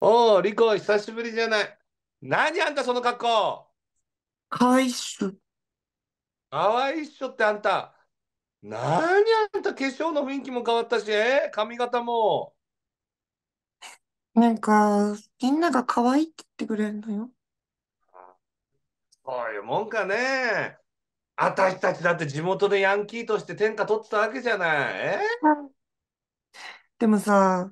おお、リコ、久しぶりじゃない。何あんたその格好かいっしょ。かわいっしょってあんた。何あんた化粧の雰囲気も変わったし、え髪型も。なんか、みんなが可愛いって言ってくれるのよ。そういうもんかね。あたしたちだって地元でヤンキーとして天下取ってたわけじゃない。えでもさ、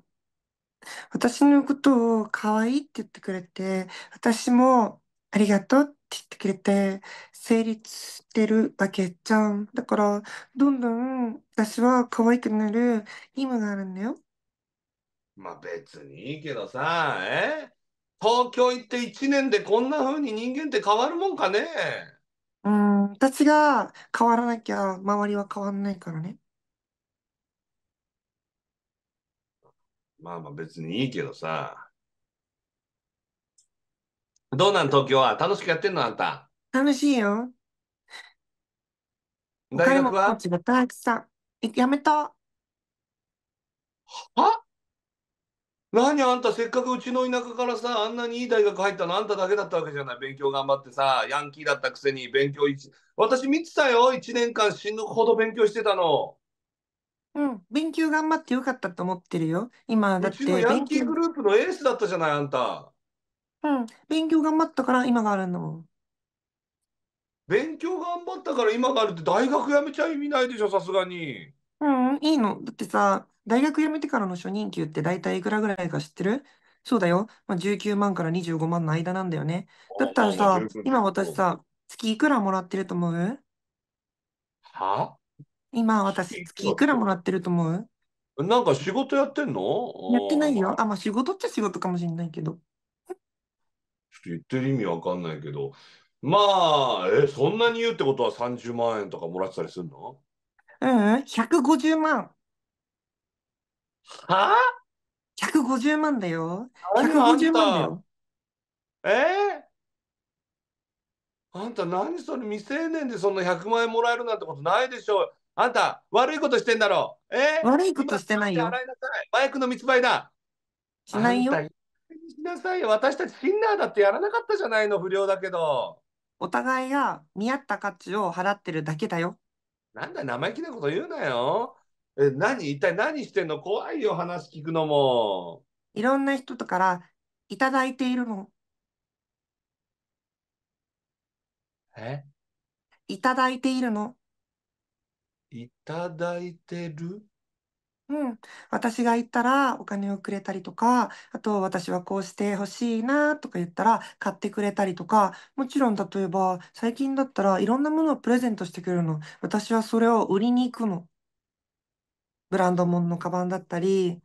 私のことを可愛いって言ってくれて、私もありがとうって言ってくれて、成立してるわけじゃん。だから、どんどん私は可愛くなる義務があるんだよ。まあ別にいいけどさ、え東京行って1年でこんな風に人間って変わるもんかねうん、私が変わらなきゃ周りは変わんないからね。まあまあ別にいいけどさ。どうなん東京は楽しくやってんのあんた。楽しいよ。大学はちがたくさん。やめた。は何あんたせっかくうちの田舎からさあんなにいい大学入ったのあんただけだったわけじゃない勉強頑張ってさヤンキーだったくせに勉強一私見てたよ1年間死ぬほど勉強してたのうん、勉強頑張ってよかったと思ってるよ。今、だうっちてのヤン勉キー強、グループのエースだったじゃない、あんた。うん、勉強頑張ったから今があるんだもん。勉強頑張ったから今があるって大学辞めちゃ意味ないでしょ、さすがに。うん、いいの。だってさ、大学辞めてからの初任給って大体いくらぐらいか知ってるそうだよ。まあ、19万から25万の間なんだよね。だったらさ、今私さ、月いくらもらってると思うは今私月いくらもらってると思うなんか仕事やってんのやってないよ。あ、まあ仕事っちゃ仕事かもしれないけど。ちょっと言ってる意味わかんないけど。まあ、え、そんなに言うってことは30万円とかもらってたりするのうん、150万。はあ150万だよ。150万だよ。えあんた何それ未成年でそんな100万円もらえるなんてことないでしょ。あんた、悪いことしてんだろう。えー、悪いことしてないよ。バイクの密売だ。しないよ。しなさいよ。私たちシンナーだってやらなかったじゃないの、不良だけど。お互いが見合った価値を払ってるだけだよ。なんだ、生意気なこと言うなよ。え、何一体何してんの怖いよ、話聞くのも。いろんな人とからいただいているの。えいただいているの。いただいてるうん、私が言ったらお金をくれたりとか、あと私はこうして欲しいなとか言ったら買ってくれたりとか、もちろん例えば最近だったらいろんなものをプレゼントしてくれるの。私はそれを売りに行くの。ブランド物のカバンだったり、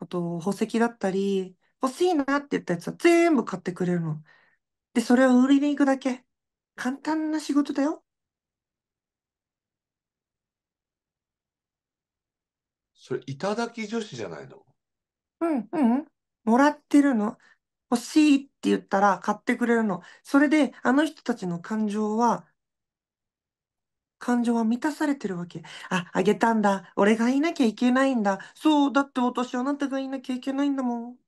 あと宝石だったり、欲しいなって言ったやつは全部買ってくれるの。で、それを売りに行くだけ。簡単な仕事だよ。それ、いただき女子じゃないのうん、うん。もらってるの。欲しいって言ったら買ってくれるの。それで、あの人たちの感情は、感情は満たされてるわけ。あ、あげたんだ。俺がいなきゃいけないんだ。そう、だって私あなたがいなきゃいけないんだもん。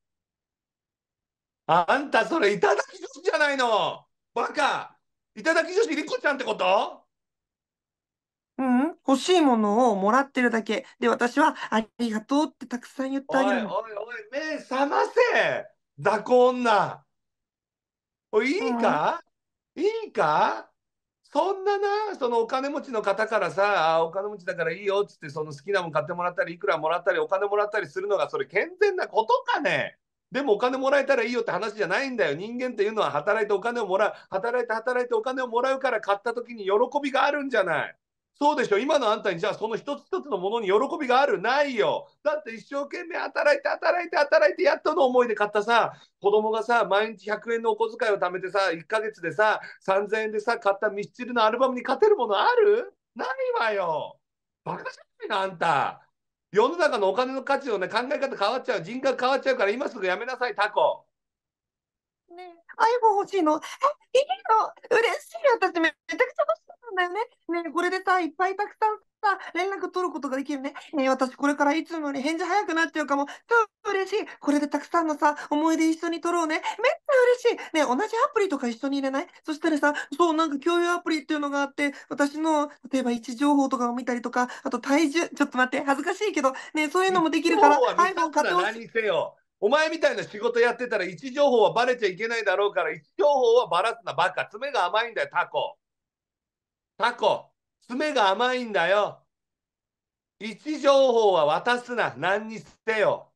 あんた、それ、いただき女子じゃないのバカいただき女子、りこちゃんってことうん、欲しいものをもらってるだけ。で、私はありがとうってたくさん言っておあいげおいの。おい、目覚ませ雑魚女おい、いいかいいかそんなな、そのお金持ちの方からさ、あお金持ちだからいいよっつって、その好きなもん買ってもらったり、いくらもらったり、お金もらったりするのが、それ健全なことかねでもお金もらえたらいいよって話じゃないんだよ。人間っていうのは働いてお金をもらう、働いて働いてお金をもらうから買った時に喜びがあるんじゃない。そうでしょ今のあんたにじゃあその一つ一つのものに喜びがあるないよだって一生懸命働いて働いて働いてやっとの思いで買ったさ子供がさ毎日100円のお小遣いを貯めてさ1ヶ月でさ3000円でさ買ったミスチルのアルバムに勝てるものあるないわよバカじゃないのあんた世の中のお金の価値のね考え方変わっちゃう人格変わっちゃうから今すぐやめなさいタコね iPhone 欲しいのえいいの嬉しい私めっこれでさ、いっぱいたくさんさ、連絡取ることができるね。ね私、これからいつもより返事早くなっちゃうかも。超嬉しい。これでたくさんのさ、思い出一緒に取ろうね。めっちゃ嬉しい。ね同じアプリとか一緒に入れないそしたらさ、そう、なんか共有アプリっていうのがあって、私の、例えば位置情報とかを見たりとか、あと体重、ちょっと待って、恥ずかしいけど、ねそういうのもできるから、はい、もう n e 買ってほしい。お前みたいな仕事やってたら位置情報はばれちゃいけないだろうから位置情報はばらすなバカ爪が甘いんだよタコタコ詰めが甘いんだよ。位置情報は渡すな。何にせよ。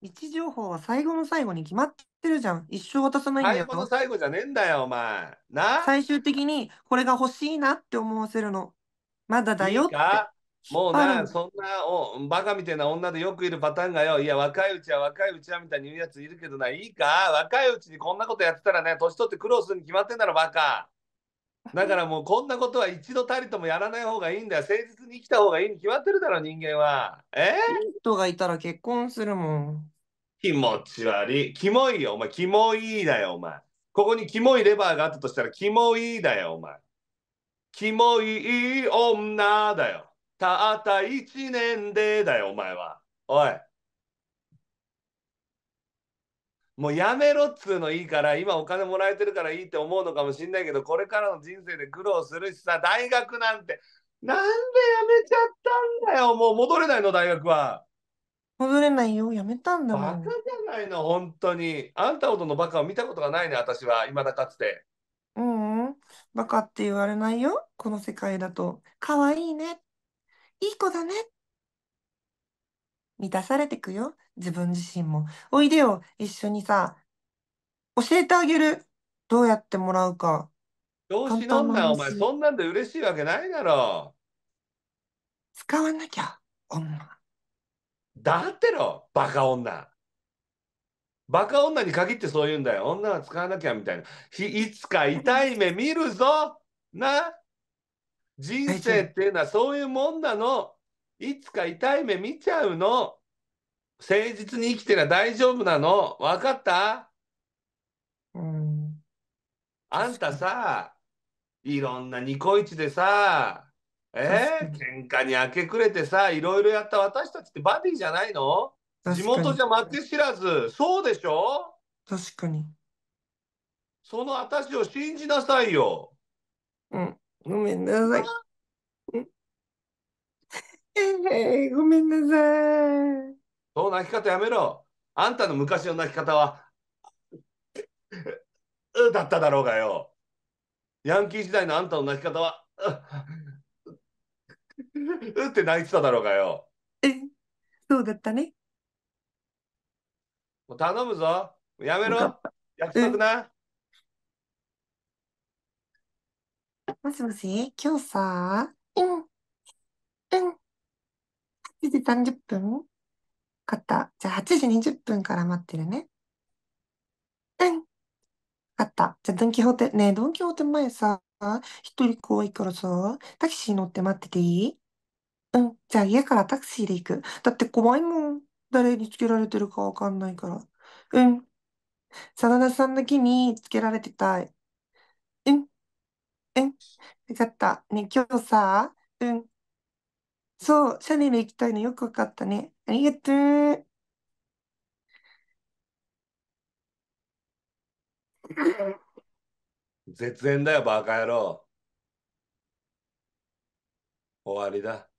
位置情報は最後の最後に決まってるじゃん。一生渡さないんだ最後の最後じゃねえんだよ、お前。な最終的にこれが欲しいなって思わせるの。まだだよっいて。かもうな、そんなおバカみたいな女でよくいるパターンがよ、いや、若いうちは若いうちはみたいに言うやついるけどな、いいか、若いうちにこんなことやってたらね、年取って苦労するに決まってんだろ、バカ。だからもうこんなことは一度たりともやらない方がいいんだよ。誠実に生きた方がいいに決まってるだろ、人間は。えー、人がいたら結婚するもん。気持ち悪い。キモいよ、お前。キモいだよ、お前。ここにキモいレバーがあったとしたら、キモいだよ、お前。キモい女だよ。たった1年でだよ、お前は。おい。もうやめろっつうのいいから今お金もらえてるからいいって思うのかもしんないけどこれからの人生で苦労するしさ大学なんてなんでやめちゃったんだよもう戻れないの大学は。戻れないよやめたんだもバカじゃないの本当に。あんたほどのバカを見たことがないね私は未だかつて。ううん、バカって言われないよ、この世界だと。可愛いね、いい子だねっ満たされてくよ。自分自身も。おいでよ。一緒にさ、教えてあげる。どうやってもらうか。どうしのんな、お前。そんなんで嬉しいわけないだろう。使わなきゃ、女。だってろ、バカ女。バカ女に限ってそう言うんだよ。女は使わなきゃみたいな。いつか痛い目見るぞな人生っていうのはそういうもんなの。いつか痛い目見ちゃうの。誠実に生きてりゃ大丈夫なの。分かったうん。あんたさ、いろんなニコイチでさ、えー、喧嘩に明け暮れてさ、いろいろやった私たちってバディじゃないの地元じゃ負け知らず、そうでしょ確かに。その私を信じなさいよ。うん、ごめんなさい。えー、ごめんなさい。そう泣き方やめろ。あんたの昔の泣き方は、うだっただろうがよ。ヤンキー時代のあんたの泣き方は、うって泣いてただろうがよ。え、そうだったね。もう頼むぞ。やめろ。約束な。もしもし、今日さ、うん、7時30分かった。じゃあ8時20分から待ってるね。うん。あった。じゃあドンキホーテ、ねえ、ドンキホーテ前さ、一人怖いからさ、タクシー乗って待ってていいうん。じゃあ家からタクシーで行く。だって怖いもん。誰につけられてるかわかんないから。うん。真田さんだけにつけられてたい。うん。うん。よかった。ねえ、今日さ、うん。そう、シャネル行きたいのよく分かったね。ありがとう。絶縁だよ、バカ野郎。終わりだ。